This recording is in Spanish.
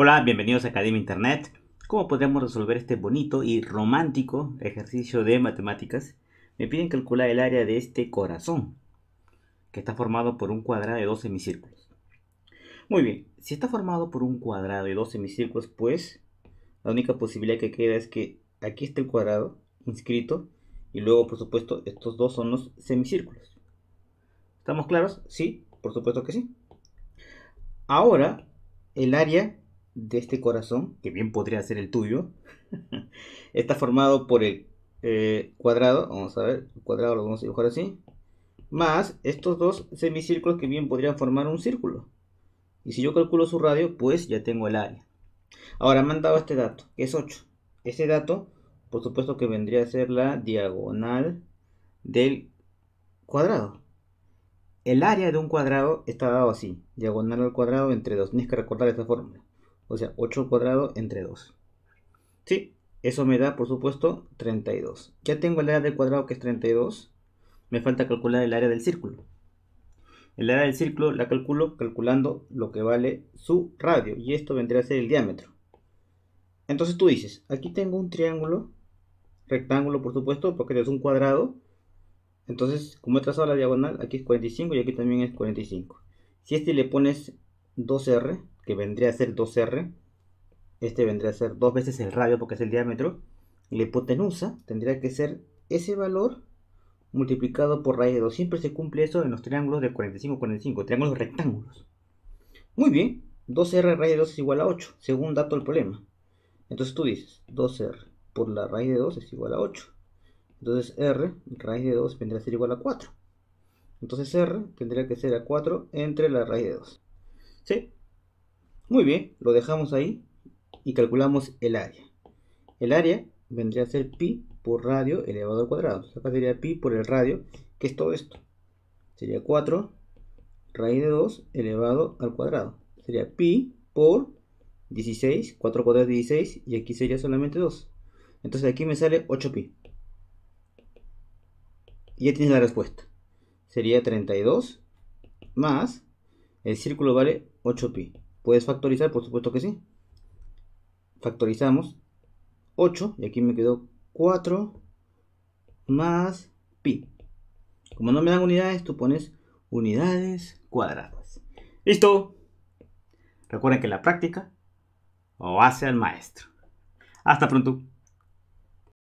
Hola, bienvenidos a Academia Internet. ¿Cómo podemos resolver este bonito y romántico ejercicio de matemáticas? Me piden calcular el área de este corazón, que está formado por un cuadrado y dos semicírculos. Muy bien, si está formado por un cuadrado y dos semicírculos, pues la única posibilidad que queda es que aquí está el cuadrado inscrito y luego, por supuesto, estos dos son los semicírculos. ¿Estamos claros? Sí, por supuesto que sí. Ahora, el área de este corazón, que bien podría ser el tuyo, está formado por el eh, cuadrado, vamos a ver, el cuadrado lo vamos a dibujar así, más estos dos semicírculos que bien podrían formar un círculo. Y si yo calculo su radio, pues ya tengo el área. Ahora me han dado este dato, que es 8. Este dato, por supuesto que vendría a ser la diagonal del cuadrado. El área de un cuadrado está dado así, diagonal al cuadrado entre 2. Tienes que recordar esta fórmula. O sea, 8 al cuadrado entre 2. Sí, eso me da, por supuesto, 32. Ya tengo el área del cuadrado que es 32. Me falta calcular el área del círculo. El área del círculo la calculo calculando lo que vale su radio. Y esto vendría a ser el diámetro. Entonces tú dices, aquí tengo un triángulo, rectángulo por supuesto, porque es un cuadrado. Entonces, como he trazado la diagonal, aquí es 45 y aquí también es 45. Si este le pones 2R, que vendría a ser 2R. Este vendría a ser dos veces el radio porque es el diámetro. Y La hipotenusa tendría que ser ese valor multiplicado por raíz de 2. Siempre se cumple eso en los triángulos de 45 45, triángulos rectángulos. Muy bien, 2R raíz de 2 es igual a 8, según dato del problema. Entonces tú dices, 2R por la raíz de 2 es igual a 8. Entonces R raíz de 2 vendría a ser igual a 4. Entonces R tendría que ser a 4 entre la raíz de 2. ¿Sí? Muy bien, lo dejamos ahí y calculamos el área. El área vendría a ser pi por radio elevado al cuadrado. Acá sería pi por el radio, que es todo esto. Sería 4 raíz de 2 elevado al cuadrado. Sería pi por 16, 4 cuadrado es 16 y aquí sería solamente 2. Entonces aquí me sale 8 pi. Y ya tienes la respuesta. Sería 32 más, el círculo vale 8 pi. ¿Puedes factorizar? Por supuesto que sí. Factorizamos 8 y aquí me quedó 4 más pi. Como no me dan unidades, tú pones unidades cuadradas. ¡Listo! Recuerden que la práctica o hace al maestro. Hasta pronto.